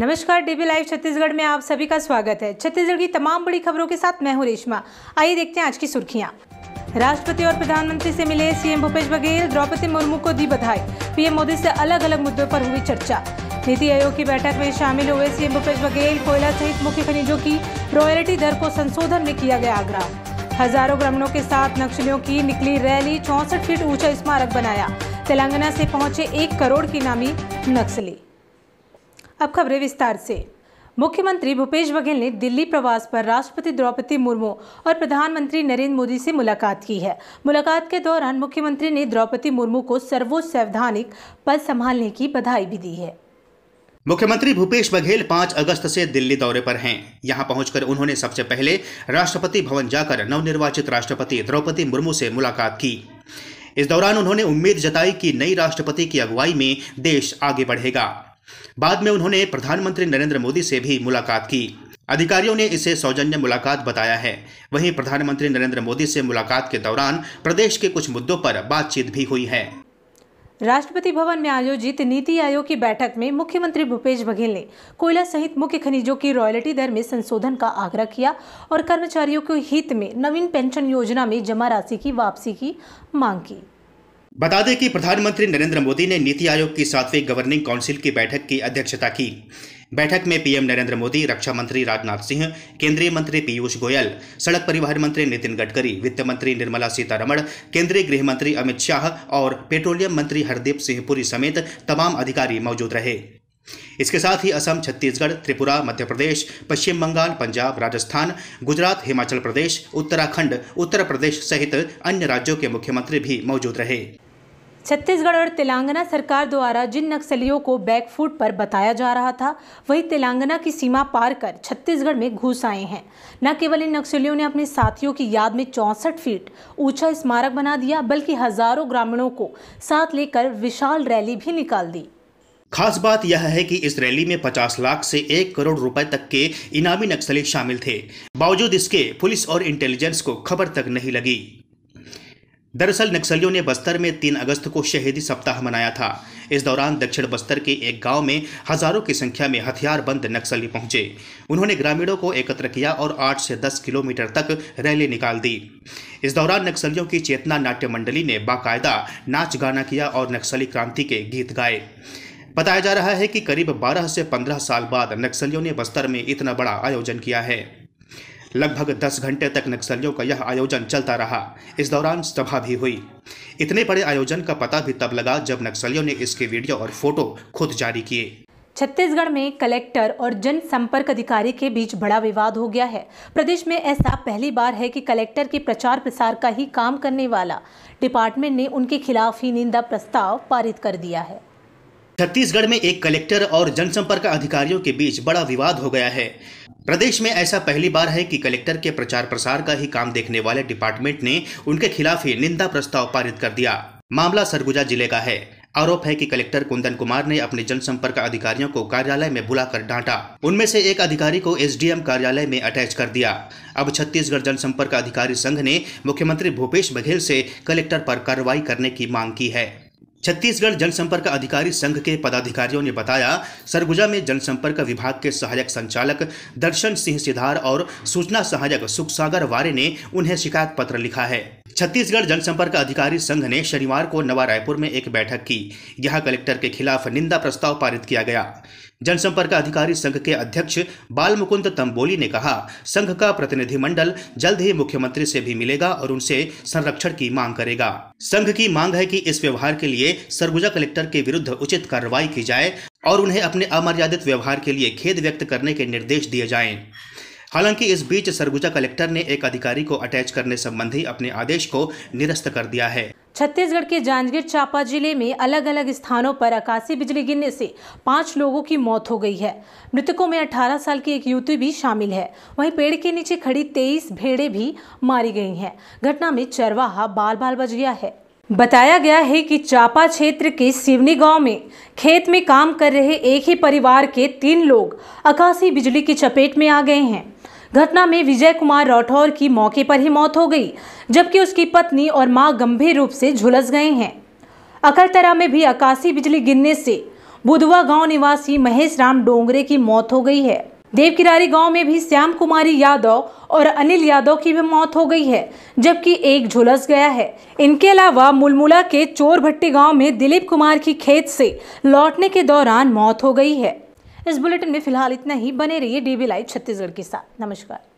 नमस्कार dB live Chhattisgarh में आप सभी का स्वागत है छत्तीसगढ़ की तमाम बड़ी खबरों के साथ मैं हूं रेशमा आइए देखते हैं आज की सुर्खियां राष्ट्रपति और प्रधानमंत्री से मिले सीएम भूपेश बघेल द्रौपदी मुर्मू को दी बधाई पीएम मोदी से अलग अलग मुद्दों पर हुई चर्चा नीति आयोग की बैठक में शामिल हुए सीएम भूपेश बघेल कोयला सहित मुख्य खनिजों की रॉयल्टी दर को संशोधन में किया गया आग्रह हजारों ग्रामीणों के साथ नक्सलियों की निकली रैली चौसठ फीट ऊंचा स्मारक बनाया तेलंगाना से पहुंचे एक करोड़ की नामी नक्सली अब खबरें विस्तार से मुख्यमंत्री भूपेश बघेल ने दिल्ली प्रवास पर राष्ट्रपति द्रौपदी मुर्मू और प्रधानमंत्री नरेंद्र मोदी से मुलाकात की है मुलाकात के दौरान मुख्यमंत्री ने द्रौपदी मुर्मू को सर्वोच्च संवैधानिक पद संभालने की बधाई भी दी है मुख्यमंत्री भूपेश बघेल 5 अगस्त से दिल्ली दौरे पर हैं यहां पहुंचकर उन्होंने सबसे पहले राष्ट्रपति भवन जाकर नवनिर्वाचित राष्ट्रपति द्रौपदी मुर्मू से मुलाकात की इस दौरान उन्होंने उम्मीद जताई कि नई राष्ट्रपति की अगुवाई में देश आगे बढ़ेगा बाद में उन्होंने प्रधानमंत्री नरेंद्र मोदी से भी मुलाकात की अधिकारियों ने इसे सौजन्य मुलाकात बताया है वहीं प्रधानमंत्री नरेंद्र मोदी से मुलाकात के दौरान प्रदेश के कुछ मुद्दों पर बातचीत भी हुई है राष्ट्रपति भवन में आयोजित नीति आयोग की बैठक में मुख्यमंत्री भूपेश बघेल ने कोयला सहित मुख्य खनिजों की रॉयल्टी दर में संशोधन का आग्रह किया और कर्मचारियों के हित में नवीन पेंशन योजना में जमा राशि की वापसी की मांग की बता दें कि प्रधानमंत्री नरेंद्र मोदी ने नीति आयोग की सातवीं गवर्निंग काउंसिल की बैठक की अध्यक्षता की बैठक में पीएम नरेंद्र मोदी रक्षा मंत्री राजनाथ सिंह केंद्रीय मंत्री पीयूष गोयल सड़क परिवहन मंत्री नितिन गडकरी वित्त मंत्री निर्मला सीतारमण केंद्रीय गृह मंत्री अमित शाह और पेट्रोलियम मंत्री हरदीप सिंह पुरी समेत तमाम अधिकारी मौजूद रहे इसके साथ ही असम छत्तीसगढ़ त्रिपुरा मध्य प्रदेश पश्चिम बंगाल पंजाब राजस्थान गुजरात हिमाचल प्रदेश उत्तराखंड उत्तर प्रदेश सहित अन्य राज्यों के मुख्यमंत्री भी मौजूद रहे छत्तीसगढ़ और तेलंगाना सरकार द्वारा जिन नक्सलियों को बैकफुट पर बताया जा रहा था वही तेलंगाना की सीमा पार कर छत्तीसगढ़ में घुस आए हैं न केवल इन नक्सलियों ने अपने साथियों की याद में चौंसठ फीट ऊंचा स्मारक बना दिया बल्कि हजारों ग्रामीणों को साथ लेकर विशाल रैली भी निकाल दी खास बात यह है कि इस रैली में 50 लाख से एक करोड़ रुपए तक के इनामी नक्सली शामिल थे बावजूद इसके पुलिस और इंटेलिजेंस को खबर तक नहीं लगी दरअसल नक्सलियों ने बस्तर में 3 अगस्त को शहीदी सप्ताह मनाया था इस दौरान दक्षिण बस्तर के एक गांव में हजारों की संख्या में हथियारबंद नक्सली पहुंचे उन्होंने ग्रामीणों को एकत्र किया और 8 से 10 किलोमीटर तक रैली निकाल दी इस दौरान नक्सलियों की चेतना नाट्य मंडली ने बाकायदा नाच गाना किया और नक्सली क्रांति के गीत गाए बताया जा रहा है कि करीब 12 से 15 साल बाद नक्सलियों ने बस्तर में इतना बड़ा आयोजन किया है लगभग 10 घंटे तक नक्सलियों का यह आयोजन चलता रहा इस दौरान सभा भी हुई इतने बड़े आयोजन का पता भी तब लगा जब नक्सलियों ने इसके वीडियो और फोटो खुद जारी किए छत्तीसगढ़ में कलेक्टर और जनसंपर्क अधिकारी के बीच बड़ा विवाद हो गया है प्रदेश में ऐसा पहली बार है कि कलेक्टर के प्रचार प्रसार का ही काम करने वाला डिपार्टमेंट ने उनके खिलाफ ही निंदा प्रस्ताव पारित कर दिया है छत्तीसगढ़ में एक कलेक्टर और जनसंपर्क अधिकारियों के बीच बड़ा विवाद हो गया है प्रदेश में ऐसा पहली बार है कि कलेक्टर के प्रचार प्रसार का ही काम देखने वाले डिपार्टमेंट ने उनके खिलाफ ही निंदा प्रस्ताव पारित कर दिया मामला सरगुजा जिले का है आरोप है कि कलेक्टर कुंदन कुमार ने अपने जनसंपर्क अधिकारियों को कार्यालय में बुलाकर डांटा उनमें से एक अधिकारी को एसडीएम कार्यालय में अटैच कर दिया अब छत्तीसगढ़ जनसंपर्क अधिकारी संघ ने मुख्यमंत्री भूपेश बघेल से कलेक्टर पर कार्रवाई करने की मांग की है छत्तीसगढ़ जनसंपर्क अधिकारी संघ के पदाधिकारियों ने बताया सरगुजा में जनसंपर्क विभाग के सहायक संचालक दर्शन सिंह सिधार और सूचना सहायक सुखसागर वारे ने उन्हें शिकायत पत्र लिखा है छत्तीसगढ़ जनसंपर्क अधिकारी संघ ने शनिवार को नवा रायपुर में एक बैठक की यहां कलेक्टर के खिलाफ निंदा प्रस्ताव पारित किया गया जनसंपर्क अधिकारी संघ के अध्यक्ष बालमुकुंद तंबोली ने कहा संघ का प्रतिनिधिमंडल जल्द ही मुख्यमंत्री से भी मिलेगा और उनसे संरक्षण की मांग करेगा संघ की मांग है कि इस व्यवहार के लिए सरगुजा कलेक्टर के विरुद्ध उचित कार्रवाई की जाए और उन्हें अपने अमर्यादित व्यवहार के लिए खेद व्यक्त करने के निर्देश दिए जाएं। हालांकि इस बीच सरगुजा कलेक्टर ने एक अधिकारी को अटैच करने संबंधी अपने आदेश को निरस्त कर दिया है छत्तीसगढ़ के जांजगीर चांपा जिले में अलग अलग स्थानों पर आकाशीय बिजली गिरने से पांच लोगों की मौत हो गई है मृतकों में 18 साल की एक युवती भी शामिल है वहीं पेड़ के नीचे खड़ी 23 भेड़े भी मारी गई हैं घटना में चरवाहा बाल बाल बच गया है बताया गया है कि चापा क्षेत्र के सिवनी गांव में खेत में काम कर रहे एक ही परिवार के तीन लोग आकाशीय बिजली की चपेट में आ गए हैं घटना में विजय कुमार राठौर की मौके पर ही मौत हो गई जबकि उसकी पत्नी और मां गंभीर रूप से झुलस गए हैं अकलतरा में भी आकाशीय बिजली गिरने से बुधवा गांव निवासी महेश राम डोंगरे की मौत हो गई है देवकिरारी गांव में भी श्याम कुमारी यादव और अनिल यादव की भी मौत हो गई है जबकि एक झुलस गया है इनके अलावा मुलमुला के चोर भट्टी गाँव में दिलीप कुमार की खेत से लौटने के दौरान मौत हो गई है इस बुलेटिन में फिलहाल इतना ही बने रहिए डीबी लाइव छत्तीसगढ़ के साथ नमस्कार